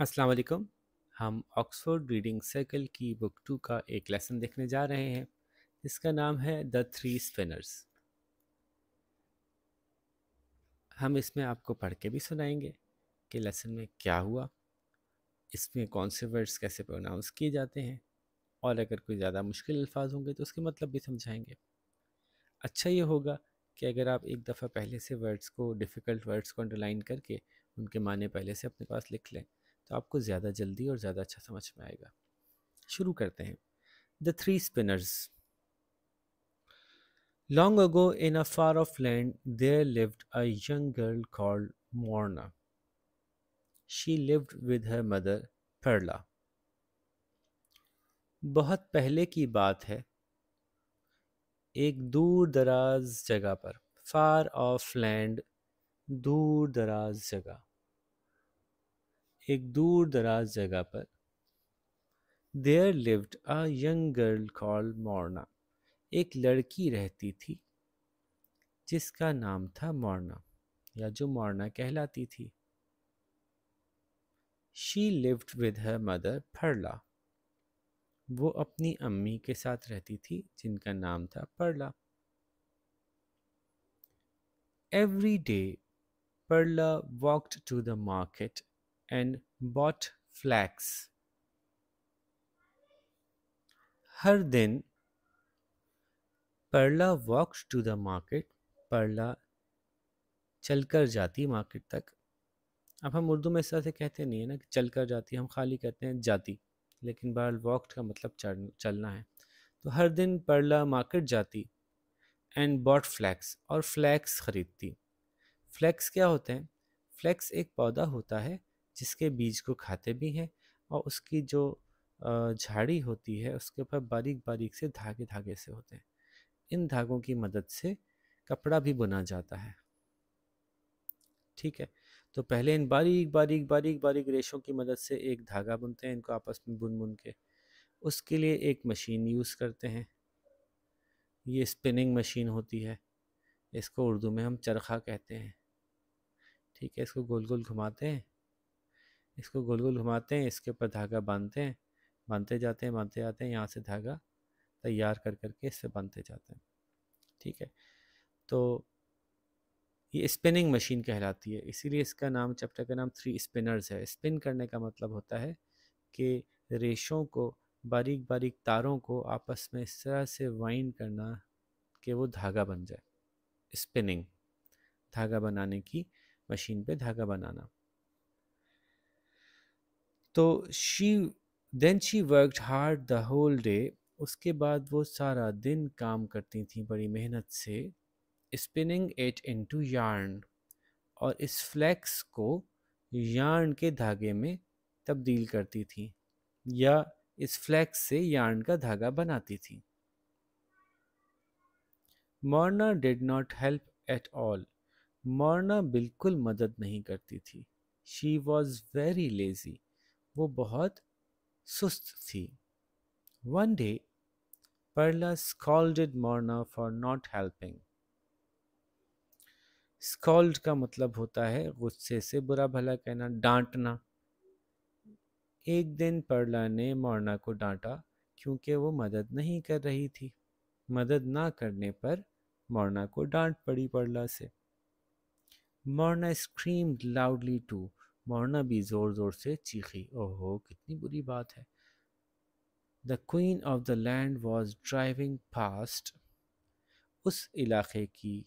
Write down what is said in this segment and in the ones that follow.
अस्सलाम वालेकुम हम ऑक्सफोर्ड रीडिंग सर्कल की बुक टू का एक लेसन देखने जा रहे हैं इसका नाम है द थ्री स्पिनर्स हम इसमें आपको पढ़ के भी सुनाएंगे कि लेसन में क्या हुआ इसमें कौन से वर्ड्स कैसे प्रोनाउंस किए जाते हैं और अगर कोई ज़्यादा मुश्किल अल्फाज होंगे तो उसके मतलब भी समझाएंगे अच्छा ये होगा कि अगर आप एक दफ़ा पहले से वर्ड्स को डिफ़िकल्ट वर्ड्स को अंडरलाइन करके उनके माने पहले से अपने पास लिख लें तो आपको ज़्यादा जल्दी और ज़्यादा अच्छा समझ में आएगा शुरू करते हैं the three spinners long ago in a far off land there lived a young girl called Morna she lived with her mother Perla बहुत पहले की बात है एक दूर दराज जगह पर फार ऑफ लैंड दूर दराज जगह एक दूर दराज जगह पर there lived a young girl call Morna एक लड़की रहती थी जिसका नाम था मोरना या जो मोरना कहलाती थी she lived with her mother Perla वो अपनी अम्मी के साथ रहती थी जिनका नाम था Perla every day Perla walked to the market and bought flax. Her then Perla walked to the market. Perla चलकर जाती मार्केट तक अब हम उर्दू में इस तरह से कहते नहीं है ना कि चल कर जाती हम खाली कहते हैं जाती लेकिन बहरहाल वॉक्ड का मतलब चढ़ चलना है तो हर दिन परला मार्केट जाती एंड बॉट फ्लैक्स और फ्लैक्स ख़रीदती फ्लैक्स क्या होते हैं फ्लैक्स एक पौधा होता है जिसके बीज को खाते भी हैं और उसकी जो झाड़ी होती है उसके ऊपर बारीक बारीक से धागे धागे से होते हैं इन धागों की मदद से कपड़ा भी बुना जाता है ठीक है तो पहले इन बारीक बारीक बारीक बारीक रेशों की मदद से एक धागा बुनते हैं इनको आपस में बुन बुन के उसके लिए एक मशीन यूज़ करते हैं ये स्पिनिंग मशीन होती है इसको उर्दू में हम चरखा कहते हैं ठीक है इसको गोल गोल घुमाते हैं इसको गोल गोल घुमाते हैं इसके ऊपर धागा बांधते हैं बांधते जाते हैं बांधते जाते हैं यहाँ से धागा तैयार कर करके इससे बांधते जाते हैं ठीक है तो ये स्पिनिंग मशीन कहलाती है इसीलिए इसका नाम चैप्टर का नाम थ्री स्पिनर्स है स्पिन करने का मतलब होता है कि रेशों को बारीक बारीक तारों को आपस में इस तरह से वाइंड करना कि वो धागा बन जाए स्पिनिंग धागा बनाने की मशीन पे धागा बनाना तो she then she worked hard the whole day उसके बाद वो सारा दिन काम करती थी बड़ी मेहनत से स्पिनिंग इट टू यार्न और इस फ्लैक्स को यार्न के धागे में तब्दील करती थी या इस फ्लैक्स से यार्न का धागा बनाती थी Morna did not help at all Morna बिल्कुल मदद नहीं करती थी शी वॉज़ वेरी लेज़ी वो बहुत सुस्त थी one day Perla scolded Morna for not helping scold का मतलब होता है गुस्से से बुरा भला कहना डांटना एक दिन परला ने मोरना को डांटा क्योंकि वो मदद नहीं कर रही थी मदद ना करने पर मोरना को डांट पड़ी परला से Morna screamed loudly to Morna भी ज़ोर ज़ोर से चीखी ओहो कितनी बुरी बात है the queen of the land was driving fast उस इलाके की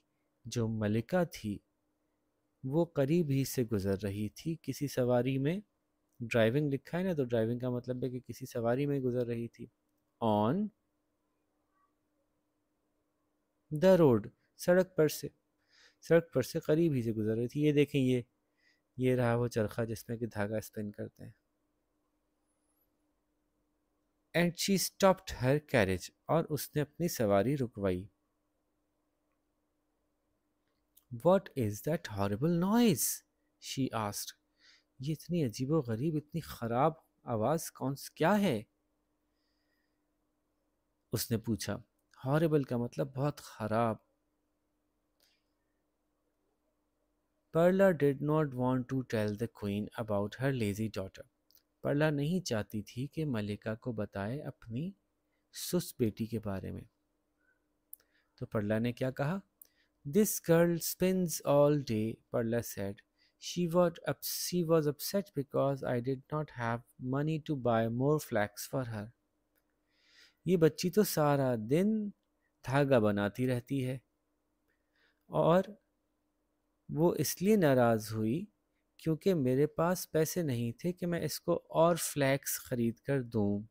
जो मलिका थी वो करीब ही से गुज़र रही थी किसी सवारी में ड्राइविंग लिखा है ना तो ड्राइविंग का मतलब है कि किसी सवारी में गुज़र रही थी ऑन द रोड सड़क पर से सड़क पर से करीब ही से गुजर रही थी ये देखें ये ये रहा वो चरखा जिसमें कि धागा स्पिन करते हैं and she stopped her carriage और उसने अपनी सवारी रुकवाई what is that horrible noise she asked ये इतनी अजीबो गरीब इतनी ख़राब आवाज़ कौन क्या है उसने पूछा हॉरेबल का मतलब बहुत ख़राब Perla did not want to tell the queen about her lazy daughter Perla नहीं चाहती थी कि मलिका को बताए अपनी सुस बेटी के बारे में तो परला ने क्या कहा this girl spends all day Perla said she was she was upset because I did not have money to to more flax for her ये बच्ची तो सारा दिन धागा बनाती रहती है और वो इसलिए नाराज़ हुई क्योंकि मेरे पास पैसे नहीं थे कि मैं इसको और फ्लैक्स ख़रीद कर दूँ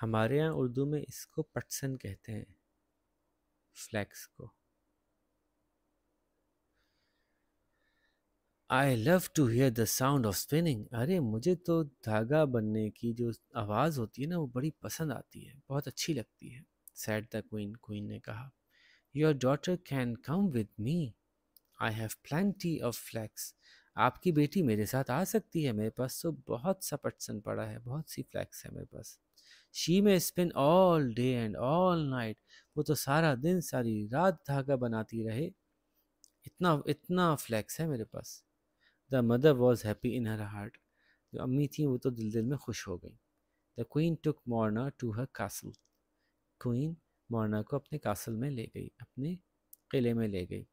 हमारे यहाँ उर्दू में इसको पटसन कहते हैं फ्लैक्स को I love to hear the sound of spinning अरे मुझे तो धागा बनने की जो आवाज़ होती है ना वो बड़ी पसंद आती है बहुत अच्छी लगती है सैड द क्वीन क्वीन ने कहा your daughter can come with me I have plenty of flax आपकी बेटी मेरे साथ आ सकती है मेरे पास तो बहुत सा पटसन पड़ा है बहुत सी फ्लैक्स है मेरे पास she may spin all day and all night वो तो सारा दिन सारी रात धागा बनाती रहे इतना इतना फ्लैक्स है मेरे पास the mother was happy in her heart जो अम्मी थी वो तो दिल दिल में खुश हो गई the queen took Morna to her castle queen Morna को अपने कासल में ले गई अपने किले में ले गई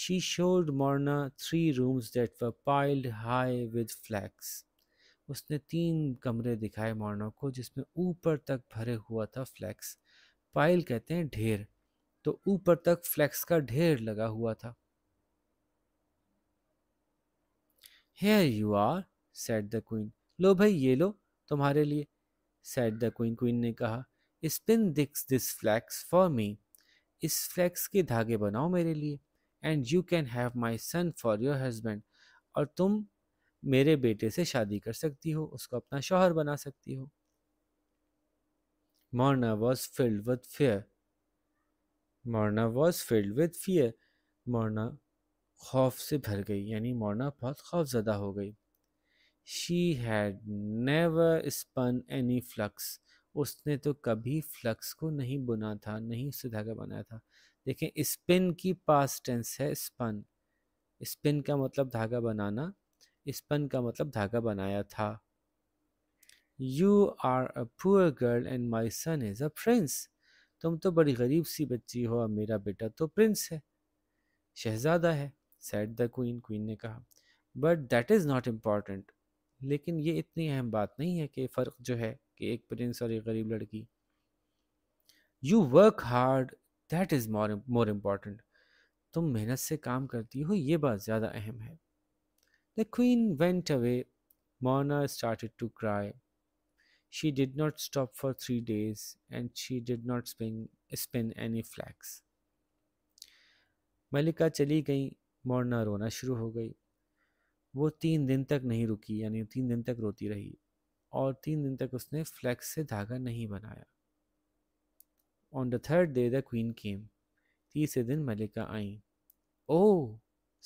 she showed Morna three rooms that were piled high with flax उसने तीन कमरे दिखाए मोरना को जिसमें ऊपर तक भरे हुआ था फ्लैक्स पाइल कहते हैं ढेर तो ऊपर तक फ्लैक्स का ढेर लगा हुआ था here you are said the queen लो भाई ये लो तुम्हारे लिए सेट द क्वीन क्वीन ने कहा spin this this flax for me इस फ्लैक्स के धागे बनाओ मेरे लिए and you can have my son for your husband और तुम मेरे बेटे से शादी कर सकती हो उसको अपना शोहर बना सकती हो Morna was filled with fear Morna was filled with fear Morna खौफ से भर गई यानी मोरना बहुत खौफ ज़्यादा हो गई she had never spun any flax उसने तो कभी फ्लक्स को नहीं बुना था नहीं उसे धागा बनाया था देखें स्पिन की पास टेंस है स्पन स्पिन का मतलब धागा बनाना स्पन का मतलब धागा बनाया था you are a poor girl and my son is a prince तुम तो बड़ी गरीब सी बच्ची हो और मेरा बेटा तो प्रिंस है शहजादा है सेट द क्वीन क्वीन ने कहा but that is not important लेकिन ये इतनी अहम बात नहीं है कि फ़र्क जो है कि एक प्रिंस और एक गरीब लड़की you work hard that is more more important तुम मेहनत से काम करती हो ये बात ज़्यादा अहम है the queen went away Mona started to cry she did not stop for three days and she did not spin, spin any flax. मलिका चली गई मोरना रोना शुरू हो गई वो तीन दिन तक नहीं रुकी यानी तीन दिन तक रोती रही और तीन दिन तक उसने फ्लैक्स से धागा नहीं बनाया on the third day the queen came तीसरे दिन मलिका आई ओ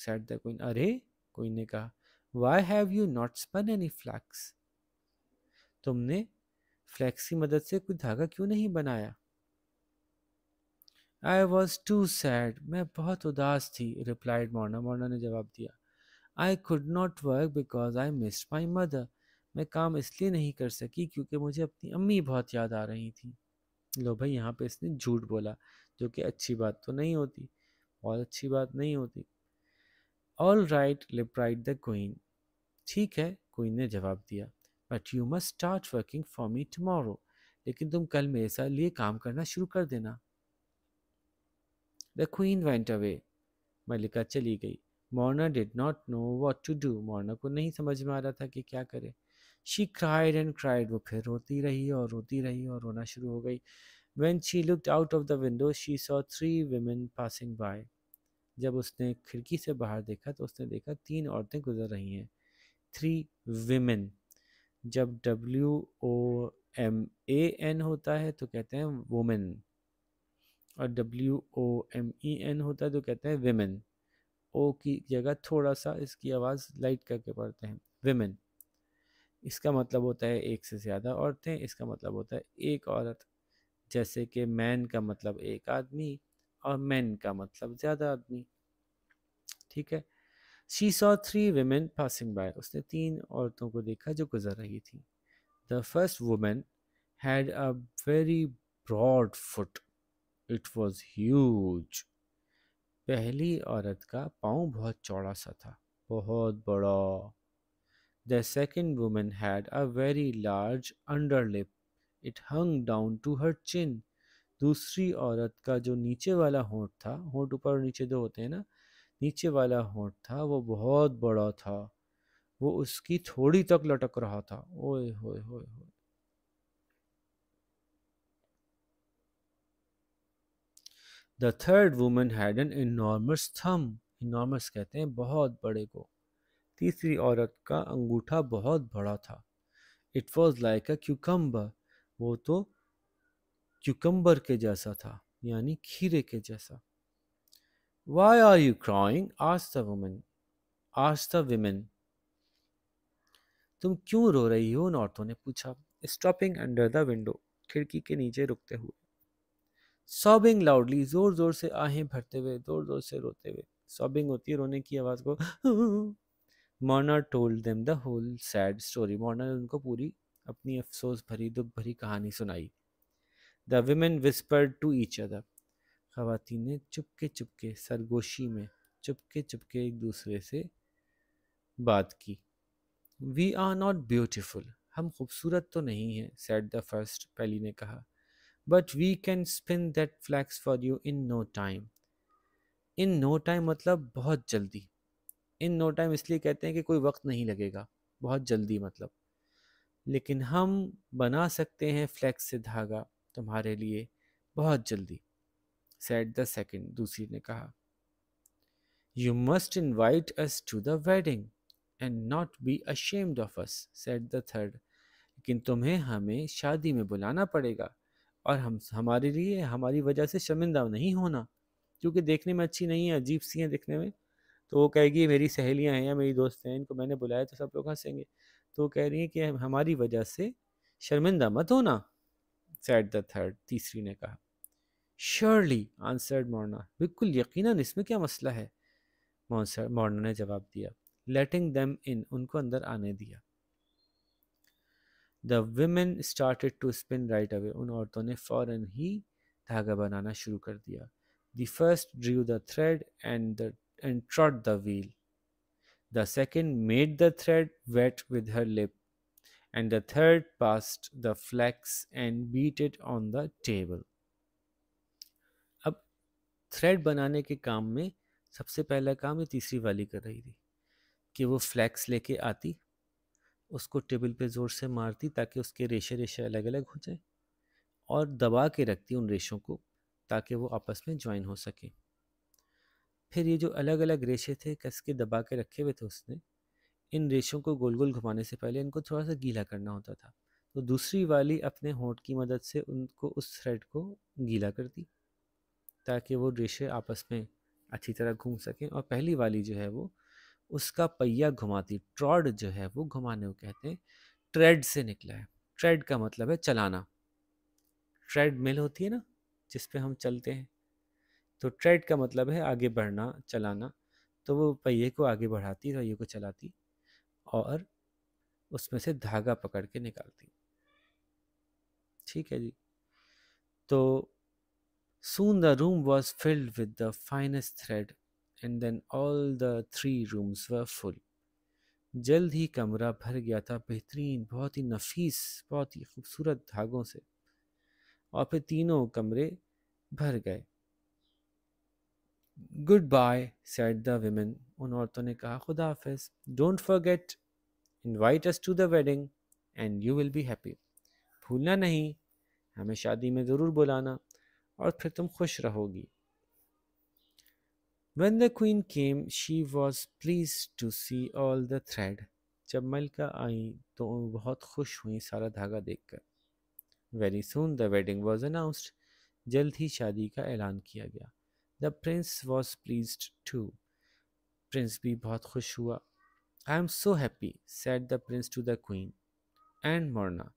सेट द क्वीन अरे क्वीन ने कहा why have you not spun any flax तुमने फ्लैक्स की मदद से कोई धागा क्यों नहीं बनाया आई वॉज टू सैड मैं बहुत उदास थी रिप्लाइड मोर्ना मोर्ना ने जवाब दिया I could not work because I miss my mother मैं काम इसलिए नहीं कर सकी क्योंकि मुझे अपनी अम्मी बहुत याद आ रही थी लो भाई यहाँ पे इसने झूठ बोला जो कि अच्छी बात तो नहीं होती बहुत अच्छी बात नहीं होती all right right the queen ठीक है क्वीन ने जवाब दिया but you must start working for me tomorrow लेकिन तुम कल मेरे साथ लिए काम करना शुरू कर देना द क्वीन वेंट अवे मलिका चली गई Morna did not know what to do Morna को नहीं समझ में आ रहा था कि क्या करे शी क्राइड एंड क्राइड वो फिर रोती रही और रोती रही और रोना शुरू हो गई when she looked out of the window she saw three women passing by जब उसने खिड़की से बाहर देखा तो उसने देखा तीन औरतें गुजर रही हैं थ्री वेमेन जब W O M A N होता है तो कहते हैं वोमेन और W O M E N होता है तो कहते हैं वेमेन ओ की जगह थोड़ा सा इसकी आवाज़ लाइट करके पढ़ते हैं वेमेन इसका मतलब होता है एक से ज़्यादा औरतें इसका मतलब होता है एक औरत जैसे कि मैन का मतलब एक आदमी और मैन का मतलब ज़्यादा आदमी ठीक है she saw three women passing by उसने तीन औरतों को देखा जो गुजर रही थी the first women had a very broad foot it was huge पहली औरत का पाँव बहुत चौड़ा सा था बहुत बड़ा The second woman had a very large underlip. It hung down to her chin. दूसरी औरत का जो नीचे वाला होंठ था होंठ ऊपर और नीचे दो होते हैं ना नीचे वाला होंठ था वो बहुत बड़ा था वो उसकी थोड़ी तक लटक रहा था ओए होए होए हो the third woman had an enormous thumb enormous कहते हैं बहुत बड़े को तीसरी औरत का अंगूठा बहुत बड़ा था it was like a cucumber वो तो क्यूकम्बर के जैसा था यानी खीरे के जैसा why are you crying as the women as the women तुम क्यों रो रही हो उन औरतों ने पूछा स्टॉपिंग अंडर द विंडो खिड़की के नीचे रुकते हुए सॉबिंग लाउडली जोर जोर से आहें भरते हुए जोर जोर से रोते हुए सॉबिंग होती है रोने की आवाज़ को Mona told them the whole sad story Mona ने उनको पूरी अपनी अफसोस भरी दुख भरी कहानी सुनाई the women whisper to each other खातन ने चुपके चुपके सरगोशी में चुपके चुपके एक दूसरे से बात की वी आर नॉट ब्यूटिफुल हम खूबसूरत तो नहीं हैं सेट द फर्स्ट पहली ने कहा but we can spin that flax for you in no time in no time मतलब बहुत जल्दी इन नो टाइम इसलिए कहते हैं कि कोई वक्त नहीं लगेगा बहुत जल्दी मतलब लेकिन हम बना सकते हैं फ्लैक्स से धागा तुम्हारे लिए बहुत जल्दी सेट द सेकेंड दूसरी ने कहा you must invite us to the wedding and not be ashamed of us said the third लेकिन तुम्हें हमें शादी में बुलाना पड़ेगा और हम हमारे लिए हमारी वजह से शर्मिंदा नहीं होना क्योंकि देखने में अच्छी नहीं है अजीब सी है देखने में तो वो कहेगी मेरी सहेलियाँ हैं या मेरी दोस्त हैं इनको मैंने बुलाया तो सब लोग हंसेंगे तो कह रही है कि हमारी वजह से शर्मिंदा मत होना सैड द थर्ड तीसरी ने कहा श्योरली आंसर्ड मोरना बिल्कुल यकीन इसमें क्या मसला है मोरना ने जवाब दिया लेटिंग दम इन उनको अंदर आने दिया the women started to spin right away उन औरतों ने फ़ौर ही धागा बनाना शुरू कर दिया the first drew the thread and the and trod the wheel. The second made the thread wet with her lip, and the third passed the flax and beat it on the table. अब thread बनाने के काम में सबसे पहला काम ये तीसरी वाली कर रही थी कि वो फ्लैक्स लेके आती उसको टेबल पे ज़ोर से मारती ताकि उसके रेशे रेशे अलग अलग हो जाए और दबा के रखती उन रेशों को ताकि वो आपस में ज्वाइन हो सकें फिर ये जो अलग अलग रेशे थे कस के दबा के रखे हुए थे उसने इन रेशों को गोल गोल घुमाने से पहले इनको थोड़ा सा गीला करना होता था तो दूसरी वाली अपने होंठ की मदद से उनको उस थ्रेड को गीला कर दी ताकि वो रेशे आपस में अच्छी तरह घूम सकें और पहली वाली जो है वो उसका पहिया घुमाती ट्रॉड जो है वो घुमाने को कहते हैं ट्रेड से निकला है ट्रेड का मतलब है चलाना ट्रेड मिल होती है ना जिस पे हम चलते हैं तो ट्रेड का मतलब है आगे बढ़ना चलाना तो वो पहिए को आगे बढ़ाती पहिए को चलाती और उसमें से धागा पकड़ के निकालती ठीक है जी तो soon the room was filled with the finest thread and then all the three rooms were full जल्द ही कमरा भर गया था बेहतरीन बहुत ही नफीस बहुत ही खूबसूरत धागों से और फिर तीनों कमरे भर गए goodbye said the women उन औरतों ने कहा खुदा हाफिज don't forget invite us to the wedding and you will be happy भूलना नहीं हमें शादी में ज़रूर बुलाना और फिर तुम खुश रहोगी When the queen came, she was pleased to see all the thread. जब मलका आई तो बहुत खुश हुई सारा धागा देखकर very soon the wedding was announced जल्द ही शादी का ऐलान किया गया the prince was pleased to prince भी बहुत खुश हुआ I am so happy said the prince to the queen and Morna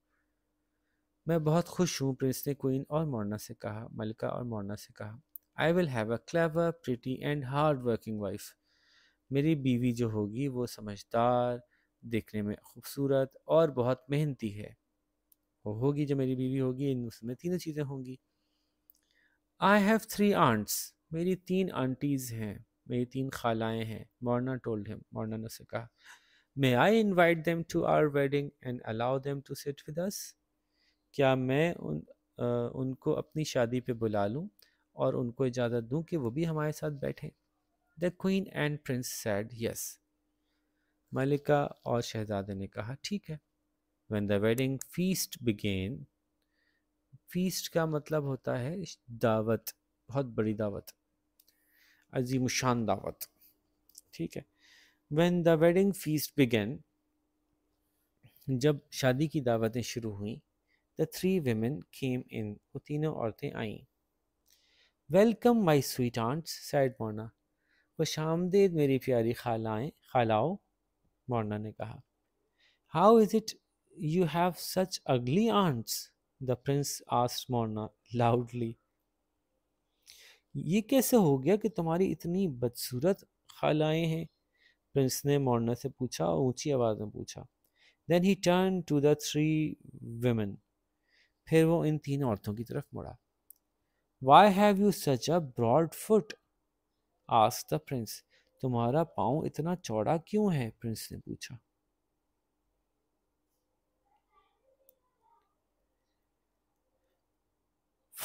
मैं बहुत खुश हूँ प्रिंस ने क्वीन और मोरना से कहा मलिका और मोरना से कहा I will have a clever pretty and hard working wife मेरी बीवी जो होगी वो समझदार देखने में खूबसूरत और बहुत मेहनती है वो होगी जो मेरी बीवी होगी इन उसमें तीनों चीज़ें होंगी आई हैव थ्री आंट्स मेरी तीन आंटीज़ हैं मेरी तीन खालाएं हैं मोरना टोल्ड हिम मोरना ने उसे कहा may I invite them to our wedding and allow them to sit with us क्या मैं उन आ, उनको अपनी शादी पे बुला लूँ और उनको इजाज़त दूँ कि वो भी हमारे साथ बैठें the queen and prince said yes मलिका और शहजादे ने कहा ठीक है when the wedding feast began feast का मतलब होता है दावत बहुत बड़ी दावत अजीम शान दावत ठीक है when the wedding feasts began जब शादी की दावतें शुरू हुई द थ्री वेमेन केम इन वो तीनों औरतें आईं welcome my sweet aunts said Morna खुश आमदेद मेरी प्यारी खालाएँ खालाओ मोरना ने कहा how is it you have such ugly aunts the prince asked Morna loudly ये कैसे हो गया कि तुम्हारी इतनी बदसूरत खालाएँ हैं प्रिंस ने मोरना से पूछा और ऊंची आवाज़ में पूछा then he turn to the three women फिर वो इन तीन औरतों की तरफ मुड़ा why have you such a broad foot ask the prince तुम्हारा पाँव इतना चौड़ा क्यों है प्रिंस ने पूछा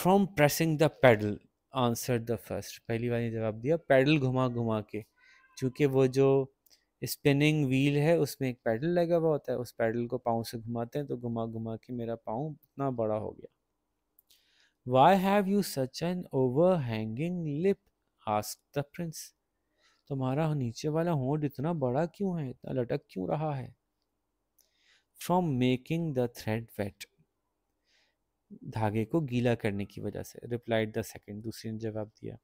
from pressing the pedal answer the first पहली बार ने जवाब दिया पैडल घुमा घुमा के चूँकि वो जो स्पिनिंग व्हील है उसमें एक पैडल लगा हुआ होता है उस पैडल को पाँव से घुमाते हैं तो घुमा घुमा के मेरा पाँव इतना बड़ा हो गया why have you such an over hanging lip ask the prince तुम्हारा नीचे वाला होंठ इतना बड़ा क्यों है इतना लटक क्यों रहा है from making the thread wet धागे को गीला करने की वजह से रिप्लाइड द सेकेंड दूसरे ने जवाब दिया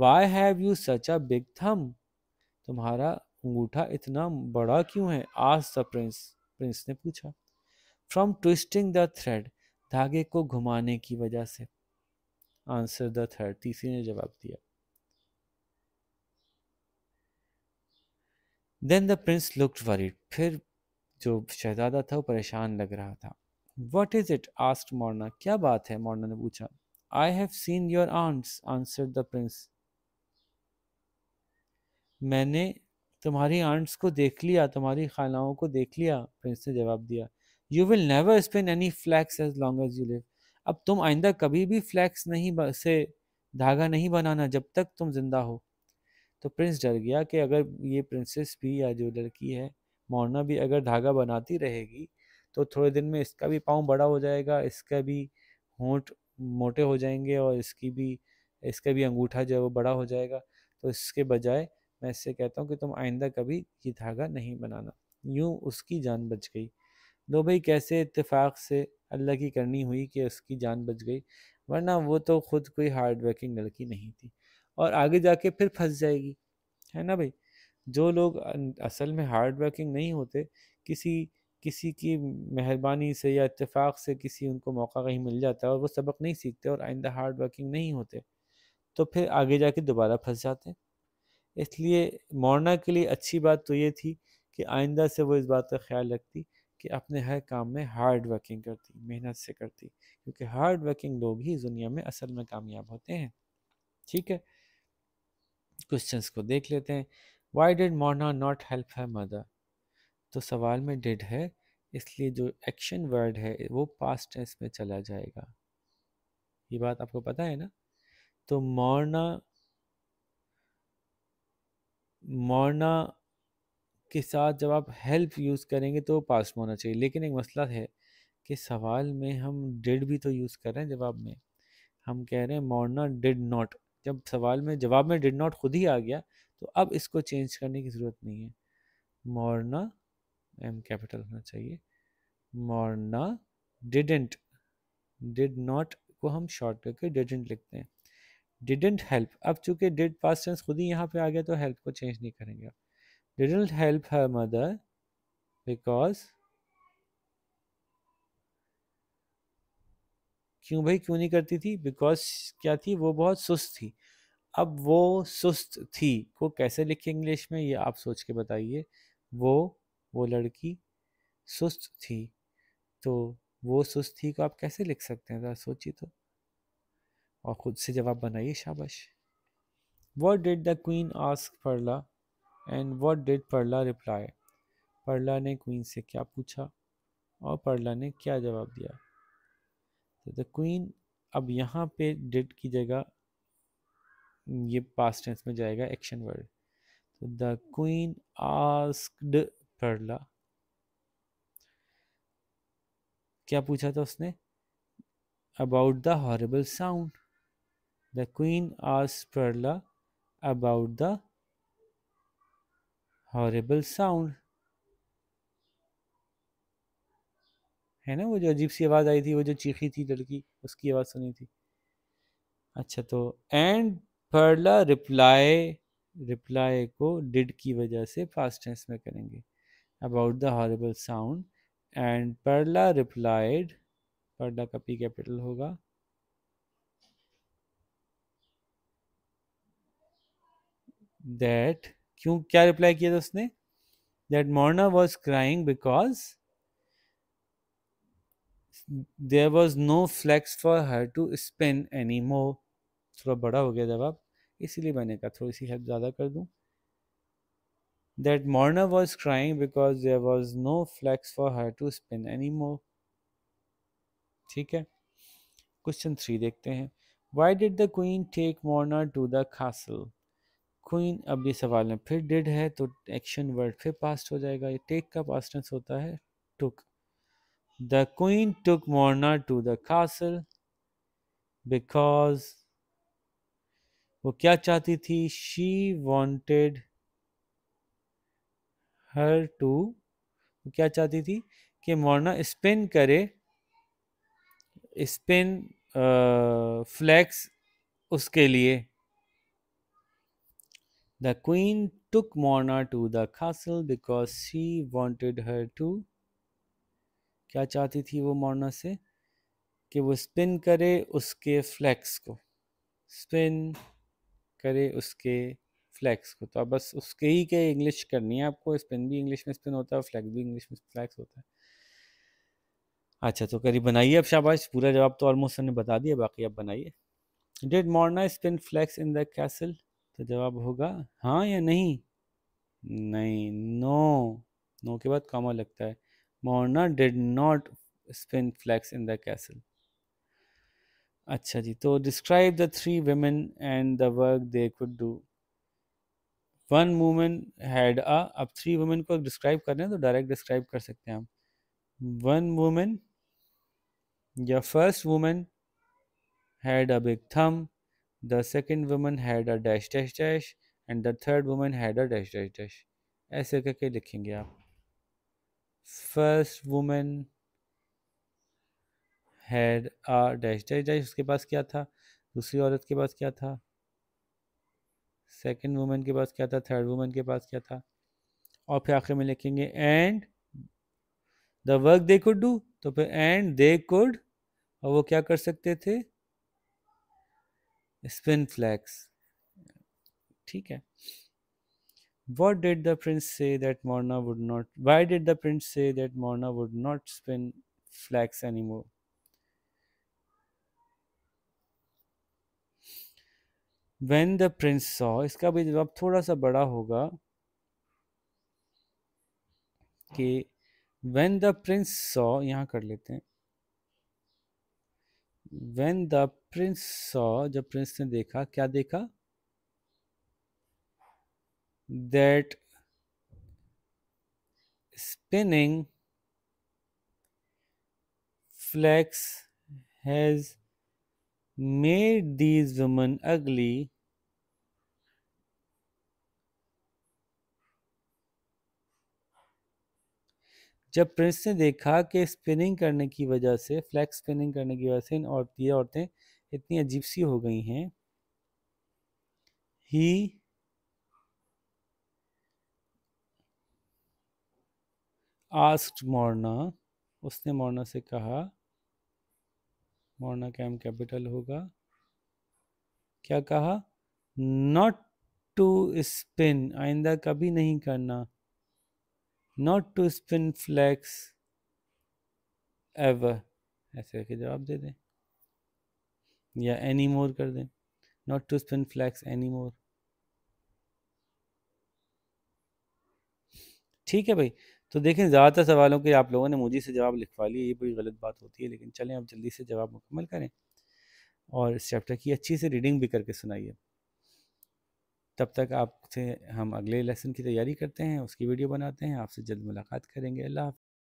why have you such a big thumb तुम्हारा अंगूठा इतना बड़ा क्यों है आज द प्रिंस प्रिंस ने पूछा फ्रॉम ट्विस्टिंग द थ्रेड धागे को घुमाने की वजह से आंसर द थर्ड तीसरी ने जवाब दिया then the prince looked worried फिर जो शहजादा था वो परेशान लग रहा था what is it asked Morna क्या बात है मोरना ने पूछा I have seen your aunts answer the prince मैंने तुम्हारी आंट्स को देख लिया तुम्हारी खालाओं को देख लिया प्रिंस ने जवाब दिया you will never spin any flax as long as you live अब तुम आइंदा कभी भी फ्लैक्स नहीं से धागा नहीं बनाना जब तक तुम जिंदा हो तो प्रिंस डर गया कि अगर ये प्रिंसेस भी या जो लड़की है मोरना भी अगर धागा बनाती रहेगी तो थोड़े दिन में इसका भी पाँव बड़ा हो जाएगा इसका भी होंठ मोटे हो जाएंगे और इसकी भी इसका भी अंगूठा जो है वो बड़ा हो जाएगा तो इसके बजाय मैं इससे कहता हूँ कि तुम आइंदा कभी ये धागा नहीं बनाना यूँ उसकी जान बच गई दो भाई कैसे इतफाक़ से अल्लाह की करनी हुई कि उसकी जान बच गई वरना वो तो ख़ुद कोई हार्ड वर्किंग लड़की नहीं थी और आगे जाके फिर फंस जाएगी है ना भाई जो लोग असल में हार्ड वर्किंग नहीं होते किसी किसी की मेहरबानी से या इतफ़ाक़ से किसी उनको मौका कहीं मिल जाता है और वो सबक नहीं सीखते और आइंदा हार्ड वर्किंग नहीं होते तो फिर आगे जाके दोबारा फंस जाते इसलिए मोरना के लिए अच्छी बात तो ये थी कि आइंदा से वो इस बात का ख्याल रखती कि अपने हर काम में हार्ड वर्किंग करती मेहनत से करती क्योंकि हार्ड वर्किंग लोग ही दुनिया में असल में कामयाब होते हैं ठीक है क्वेश्चंस को देख लेते हैं why did Morna not help her mother तो सवाल में डिड है इसलिए जो एक्शन वर्ड है वो पास्ट टेंस में चला जाएगा ये बात आपको पता है ना तो मौरना मौरना के साथ जब आप हेल्प यूज़ करेंगे तो पास्ट में होना चाहिए लेकिन एक मसला है कि सवाल में हम डिड भी तो यूज़ कर रहे हैं जवाब में हम कह रहे हैं मौरना डिड नॉट जब सवाल में जवाब में डिड नॉट खुद ही आ गया तो अब इसको चेंज करने की ज़रूरत नहीं है मौरना एम कैपिटल होना चाहिए मॉर्ना डिडेंट डिड नॉट को हम शॉर्ट करके डिडेंट लिखते हैं डिडेंट हेल्प अब चूंकि डिड पास टेंस खुद ही यहाँ पे आ गया तो हेल्प को चेंज नहीं करेंगे आप didn't help her mother because क्यों भाई क्यों नहीं करती थी बिकॉज क्या थी वो बहुत सुस्त थी अब वो सुस्त थी को कैसे लिखे इंग्लिश में ये आप सोच के बताइए वो वो लड़की सुस्त थी तो वो सुस्त थी को आप कैसे लिख सकते हैं ज़रा सोचिए तो और ख़ुद से जवाब बनाइए शाबाश what did the queen ask Parla and what did Parla reply Parla ने क्वीन से क्या पूछा और परला ने क्या जवाब दिया तो द क्वीन अब यहाँ पे डिड की जगह ये पास्ट टेंस में जाएगा एक्शन वर्ड तो द क्वीन आस्क्ड परला क्या पूछा था उसने about the horrible sound the queen ask Parla about the horrible sound है ना वो जो अजीब सी आवाज़ आई थी वो जो चीखी थी लड़की उसकी आवाज़ सुनी थी अच्छा तो एंड परला रिप्लाई रिप्लाई को डिड की वजह से फास्ट टेंस में करेंगे about the horrible sound and Perla replied Perla का P capital होगा that क्यों क्या रिप्लाई किया था उसने that Morna was crying because there was no flax for her to spin any more थोड़ा बड़ा हो गया जवाब इसीलिए मैंने कहा थोड़ी सी हेल्प ज़्यादा कर दूँ that Morna was crying because there was no flax for her to spin anymore. ठीक है क्वेश्चन थ्री देखते हैं why did the queen take Morna to the castle queen अब ये सवाल में फिर डिड है तो एक्शन वर्ड फिर पास्ट हो जाएगा ये टेक का पास्ट होता है took the queen took Morna to the castle because वो क्या चाहती थी शी वॉन्टेड हर टू क्या चाहती थी कि मोरना स्पिन करे स्पिन फ्लैक्स उसके लिए the queen took Morna to the castle because she wanted her to क्या चाहती थी वो मोरना से कि वो स्पिन करे उसके फ्लैक्स को स्पिन करे उसके फ्लैक्स को तो आप बस उसके ही के इंग्लिश करनी है आपको स्पिन भी इंग्लिश में स्पिन होता है फ्लैक्स भी इंग्लिश में फ्लैक्स होता है अच्छा तो करीब बनाइए अब शाबाश पूरा जवाब तो ऑलमोस्ट हमने बता दिया बाकी आप बनाइए did Morna spin flax in the castle तो जवाब होगा हाँ या नहीं नहीं नो नो के बाद कॉमा लगता है Morna did not spin flax in the castle अच्छा जी तो describe the three women and the work they could do one women had a अब थ्री वुमेन को डिस्क्राइब कर रहे हैं तो डायरेक्ट डिस्क्राइब कर सकते हैं हम वन वूमेन या first women had a big thumb the second women had a dash dash dash and the third women had a dash dash dash ऐसे करके लिखेंगे आप first women had a dash dash dash उसके पास क्या था दूसरी औरत के पास क्या था सेकेंड वुमेन के पास क्या था थर्ड वुमेन के पास क्या था और फिर आखिर में लिखेंगे and the work they could do तो फिर एंड दे कुड और वो क्या कर सकते थे स्पिन फ्लैक्स ठीक है what did the prince say that Morna would not why did the prince say that Morna would not spin flax any more when the prince saw इसका भी जवाब थोड़ा सा बड़ा होगा कि वेन द प्रिंस सॉ यहाँ कर लेते हैं वेन द प्रिंस सॉ जब प्रिंस ने देखा क्या देखा that spinning flax has made these women ugly जब प्रिंस ने देखा कि स्पिनिंग करने की वजह से फ्लैक्स स्पिनिंग करने की वजह से इन और ये औरतें इतनी अजीब सी हो गई हैं ही आस्क्ड मोरना उसने मोरना से कहा मोरना कैम कैपिटल होगा क्या कहा नॉट टू स्पिन आइंदा कभी नहीं करना not to spin flax ever ऐसे करके जवाब दे दें या एनी मोर कर दें not to spin flax any more ठीक है भाई तो देखें ज़्यादातर सवालों के आप लोगों ने मुझे से जवाब लिखवा लिए ये बड़ी गलत बात होती है लेकिन चलें आप जल्दी से जवाब मुकम्मल करें और इस चैप्टर की अच्छी से रीडिंग भी करके सुनाइए तब तक आपसे हम अगले लेसन की तैयारी करते हैं उसकी वीडियो बनाते हैं आपसे जल्द मुलाकात करेंगे अल्लाह